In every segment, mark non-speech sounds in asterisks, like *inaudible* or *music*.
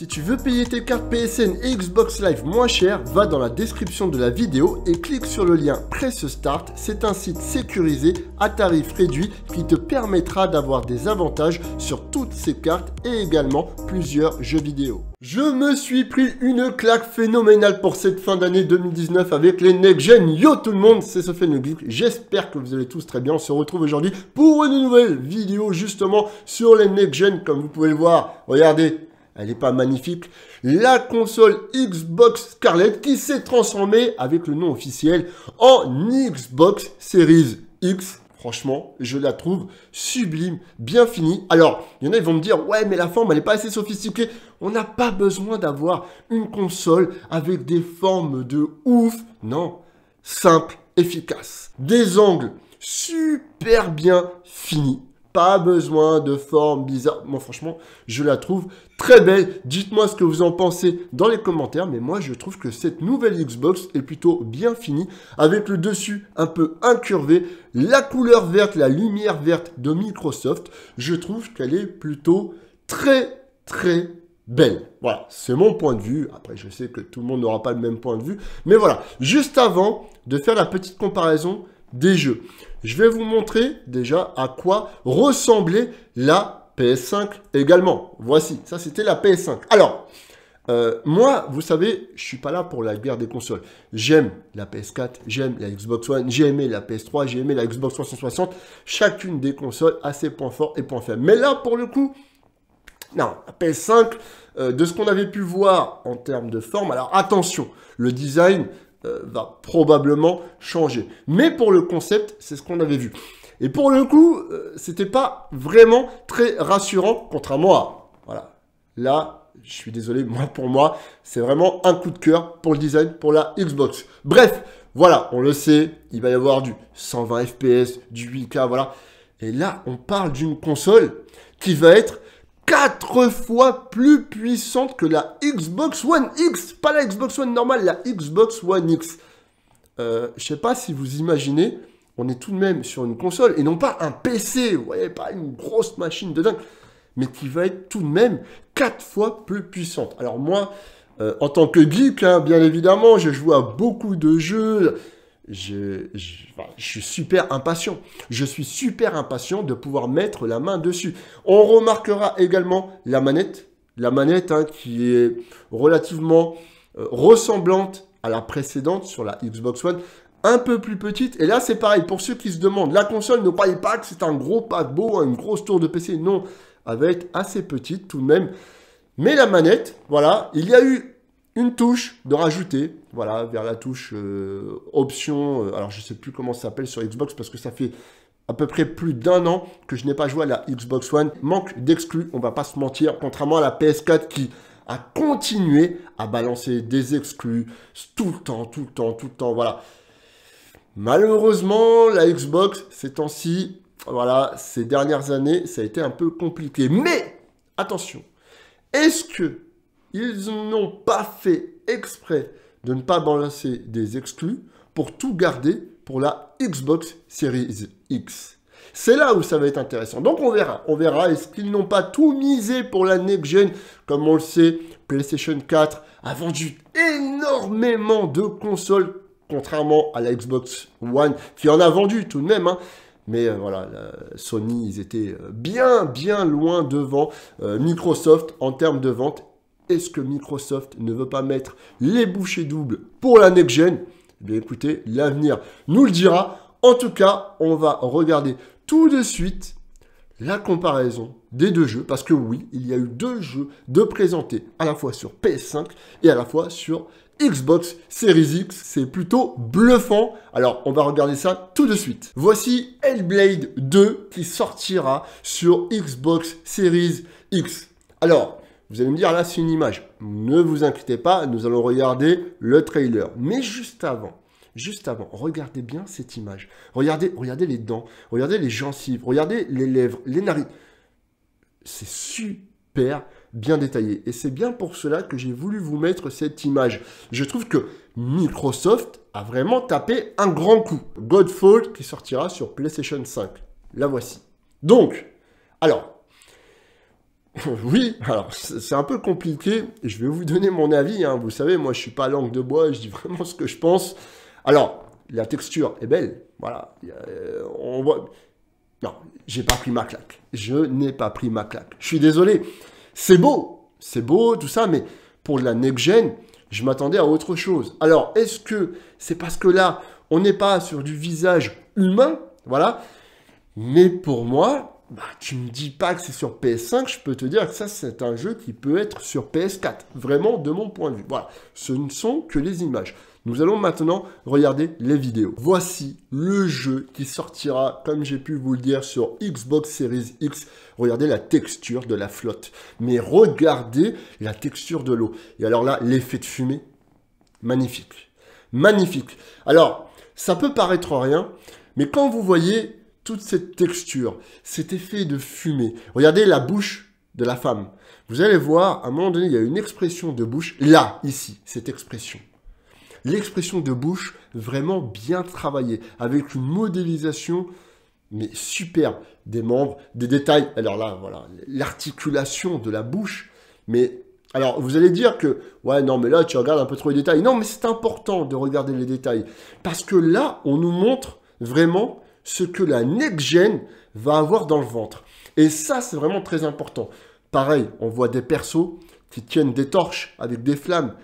Si tu veux payer tes cartes PSN et Xbox Live moins cher, va dans la description de la vidéo et clique sur le lien Press Start. C'est un site sécurisé à tarif réduit qui te permettra d'avoir des avantages sur toutes ces cartes et également plusieurs jeux vidéo. Je me suis pris une claque phénoménale pour cette fin d'année 2019 avec les Next Gen. Yo tout le monde, c'est Sophie Geek. J'espère que vous allez tous très bien. On se retrouve aujourd'hui pour une nouvelle vidéo justement sur les Next Gen. Comme vous pouvez le voir, regardez, elle n'est pas magnifique. La console Xbox Scarlett qui s'est transformée avec le nom officiel en Xbox Series X. Franchement, je la trouve sublime, bien finie. Alors, il y en a, qui vont me dire, ouais, mais la forme, elle n'est pas assez sophistiquée. On n'a pas besoin d'avoir une console avec des formes de ouf. Non, simple, efficace. Des angles super bien finis pas besoin de forme bizarre. Moi, franchement, je la trouve très belle. Dites-moi ce que vous en pensez dans les commentaires. Mais moi, je trouve que cette nouvelle Xbox est plutôt bien finie. Avec le dessus un peu incurvé, la couleur verte, la lumière verte de Microsoft, je trouve qu'elle est plutôt très, très belle. Voilà, c'est mon point de vue. Après, je sais que tout le monde n'aura pas le même point de vue. Mais voilà, juste avant de faire la petite comparaison des jeux. Je vais vous montrer déjà à quoi ressemblait la PS5 également. Voici, ça c'était la PS5. Alors, euh, moi, vous savez, je suis pas là pour la guerre des consoles. J'aime la PS4, j'aime la Xbox One, j'ai aimé la PS3, j'ai aimé la Xbox 360. Chacune des consoles a ses points forts et points faibles. Mais là, pour le coup, non, la PS5, euh, de ce qu'on avait pu voir en termes de forme, alors attention, le design, euh, va probablement changer. Mais pour le concept, c'est ce qu'on avait vu. Et pour le coup, euh, c'était pas vraiment très rassurant, contrairement à... Voilà. Là, je suis désolé, moi pour moi, c'est vraiment un coup de cœur pour le design, pour la Xbox. Bref, voilà, on le sait, il va y avoir du 120 FPS, du 8K, voilà. Et là, on parle d'une console qui va être 4 fois plus puissante que la Xbox One X. Pas la Xbox One normale, la Xbox One X. je euh, Je sais pas si vous imaginez, on est tout de même sur une console et non pas un PC, vous voyez, pas une grosse machine de dingue, mais qui va être tout de même quatre fois plus puissante. Alors moi, euh, en tant que geek, hein, bien évidemment, je joue à beaucoup de jeux je, suis super impatient. Je suis super impatient de pouvoir mettre la main dessus. On remarquera également la manette. La manette hein, qui est relativement euh, ressemblante à la précédente sur la Xbox One. Un peu plus petite. Et là, c'est pareil. Pour ceux qui se demandent, la console, ne croyez pas que c'est un gros paquebot, hein, une grosse tour de PC. Non, avec assez petite tout de même. Mais la manette, voilà, il y a eu touche de rajouter, voilà, vers la touche euh, option, euh, alors je sais plus comment ça s'appelle sur Xbox parce que ça fait à peu près plus d'un an que je n'ai pas joué à la Xbox One. Manque d'exclus, on va pas se mentir, contrairement à la PS4 qui a continué à balancer des exclus tout le temps, tout le temps, tout le temps, voilà. Malheureusement, la Xbox, ces temps-ci, voilà, ces dernières années, ça a été un peu compliqué. Mais, attention, est-ce que ils n'ont pas fait exprès de ne pas balancer des exclus pour tout garder pour la Xbox Series X. C'est là où ça va être intéressant. Donc on verra. On verra est-ce qu'ils n'ont pas tout misé pour la next-gen. Comme on le sait, PlayStation 4 a vendu énormément de consoles, contrairement à la Xbox One, qui en a vendu tout de même. Hein. Mais euh, voilà, Sony, ils étaient euh, bien, bien loin devant euh, Microsoft en termes de vente est-ce que Microsoft ne veut pas mettre les bouchées doubles pour la next-gen eh bien écoutez, l'avenir nous le dira. En tout cas, on va regarder tout de suite la comparaison des deux jeux, parce que oui, il y a eu deux jeux de présentés à la fois sur PS5 et à la fois sur Xbox Series X. C'est plutôt bluffant. Alors, on va regarder ça tout de suite. Voici Hellblade 2 qui sortira sur Xbox Series X. Alors, vous allez me dire, là, c'est une image. Ne vous inquiétez pas, nous allons regarder le trailer. Mais juste avant, juste avant, regardez bien cette image. Regardez, regardez les dents, regardez les gencives, regardez les lèvres, les narines. C'est super bien détaillé. Et c'est bien pour cela que j'ai voulu vous mettre cette image. Je trouve que Microsoft a vraiment tapé un grand coup. Godfall qui sortira sur PlayStation 5. La voici. Donc, alors, *laughs* oui, alors c'est un peu compliqué. Je vais vous donner mon avis. Hein. Vous savez, moi je suis pas langue de bois, je dis *laughs* vraiment ce que je pense. Alors, la texture est belle. Voilà. Euh, on voit. Non, j'ai pas pris ma claque. Je n'ai pas pris ma claque. Je suis désolé. C'est beau. C'est beau, tout ça, mais pour la next je m'attendais à autre chose. Alors, est-ce que c'est parce que là, on n'est pas sur du visage humain Voilà. Mais pour moi, bah, tu me dis pas que c'est sur PS5, je peux te dire que ça, c'est un jeu qui peut être sur PS4. Vraiment, de mon point de vue. Voilà. Ce ne sont que les images. Nous allons maintenant regarder les vidéos. Voici le jeu qui sortira, comme j'ai pu vous le dire, sur Xbox Series X. Regardez la texture de la flotte. Mais regardez la texture de l'eau. Et alors là, l'effet de fumée, magnifique. Magnifique. Alors, ça peut paraître rien, mais quand vous voyez toute cette texture, cet effet de fumée. Regardez la bouche de la femme. Vous allez voir, à un moment donné, il y a une expression de bouche, là, ici, cette expression. L'expression de bouche vraiment bien travaillée, avec une modélisation, mais superbe, des membres, des détails. Alors là, voilà, l'articulation de la bouche, mais alors, vous allez dire que, ouais, non, mais là, tu regardes un peu trop les détails. Non, mais c'est important de regarder les détails. Parce que là, on nous montre vraiment ce que la next-gen va avoir dans le ventre. Et ça, c'est vraiment très important. Pareil, on voit des persos qui tiennent des torches avec des flammes,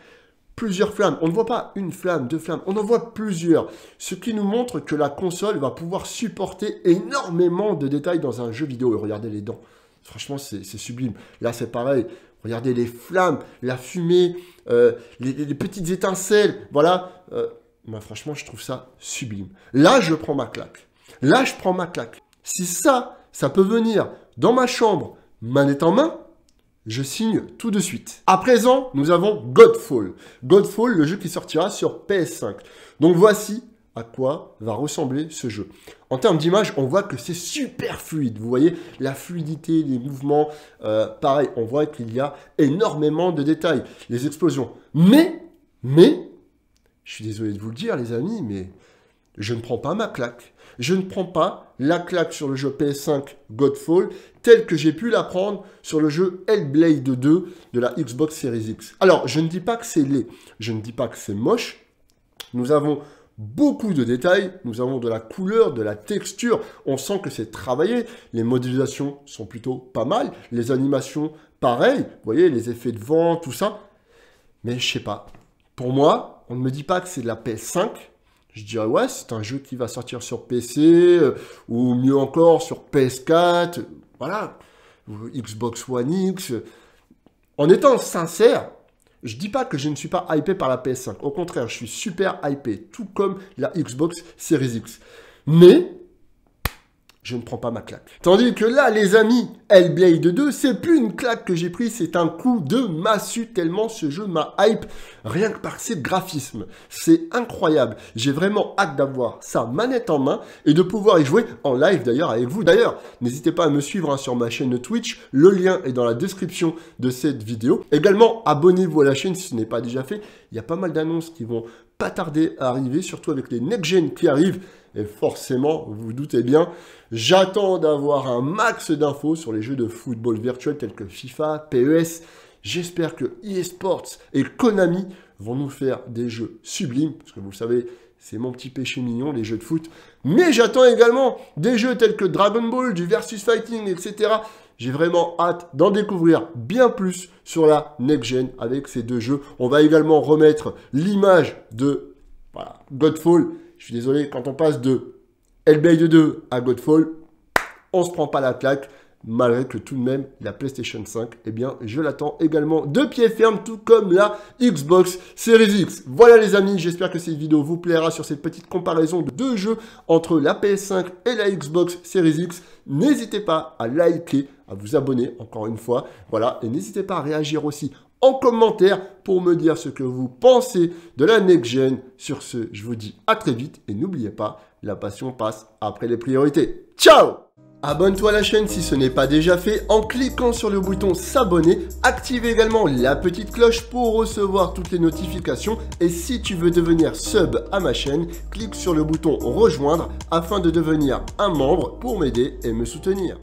plusieurs flammes. On ne voit pas une flamme, deux flammes, on en voit plusieurs. Ce qui nous montre que la console va pouvoir supporter énormément de détails dans un jeu vidéo. Et regardez les dents. Franchement, c'est sublime. Là, c'est pareil. Regardez les flammes, la fumée, euh, les, petites étincelles. Voilà. Euh, franchement, je trouve ça sublime. Là, je prends ma claque. Là, je prends ma claque. Si ça, ça peut venir dans ma chambre, manette en main, je signe tout de suite. À présent, nous avons Godfall. Godfall, le jeu qui sortira sur PS5. Donc voici à quoi va ressembler ce jeu. En termes d'image, on voit que c'est super fluide. Vous voyez la fluidité, les mouvements. Euh, pareil, on voit qu'il y a énormément de détails, les explosions. Mais, mais, je suis désolé de vous le dire, les amis, mais je ne prends pas ma claque. Je ne prends pas la claque sur le jeu PS5 Godfall tel que j'ai pu la prendre sur le jeu Hellblade 2 de la Xbox Series X. Alors, je ne dis pas que c'est laid, je ne dis pas que c'est moche. Nous avons beaucoup de détails, nous avons de la couleur, de la texture, on sent que c'est travaillé, les modélisations sont plutôt pas mal, les animations pareil, vous voyez, les effets de vent, tout ça. Mais je sais pas. Pour moi, on ne me dit pas que c'est de la PS5, je dirais ah ouais, c'est un jeu qui va sortir sur PC, euh, ou mieux encore sur PS4, voilà, Xbox One X. En étant sincère, je dis pas que je ne suis pas hypé par la PS5. Au contraire, je suis super hypé, tout comme la Xbox Series X. Mais je ne prends pas ma claque. Tandis que là, les amis, Hellblade 2, c'est plus une claque que j'ai prise. c'est un coup de massue tellement ce jeu m'a hype, rien que par ses graphismes. C'est incroyable. J'ai vraiment hâte d'avoir sa manette en main et de pouvoir y jouer en live d'ailleurs avec vous. D'ailleurs, n'hésitez pas à me suivre hein, sur ma chaîne Twitch, le lien est dans la description de cette vidéo. Également, abonnez-vous à la chaîne si ce n'est pas déjà fait. Il y a pas mal d'annonces qui vont pas tarder à arriver, surtout avec les next-gen qui arrivent. Et forcément, vous vous doutez bien, j'attends d'avoir un max d'infos sur les jeux de football virtuel tels que FIFA, PES. J'espère que eSports et Konami vont nous faire des jeux sublimes, parce que vous le savez, c'est mon petit péché mignon, les jeux de foot. Mais j'attends également des jeux tels que Dragon Ball, du Versus Fighting, etc. J'ai vraiment hâte d'en découvrir bien plus sur la next-gen avec ces deux jeux. On va également remettre l'image de Godfall. Je suis désolé, quand on passe de Hellblade 2 à Godfall, on se prend pas la claque malgré que tout de même, la PlayStation 5, eh bien, je l'attends également de pied ferme, tout comme la Xbox Series X. Voilà les amis, j'espère que cette vidéo vous plaira sur cette petite comparaison de deux jeux entre la PS5 et la Xbox Series X. N'hésitez pas à liker, à vous abonner, encore une fois, voilà, et n'hésitez pas à réagir aussi en commentaire pour me dire ce que vous pensez de la next-gen. Sur ce, je vous dis à très vite et n'oubliez pas, la passion passe après les priorités. Ciao Abonne-toi à la chaîne si ce n'est pas déjà fait en cliquant sur le bouton s'abonner. Active également la petite cloche pour recevoir toutes les notifications. Et si tu veux devenir sub à ma chaîne, clique sur le bouton rejoindre afin de devenir un membre pour m'aider et me soutenir.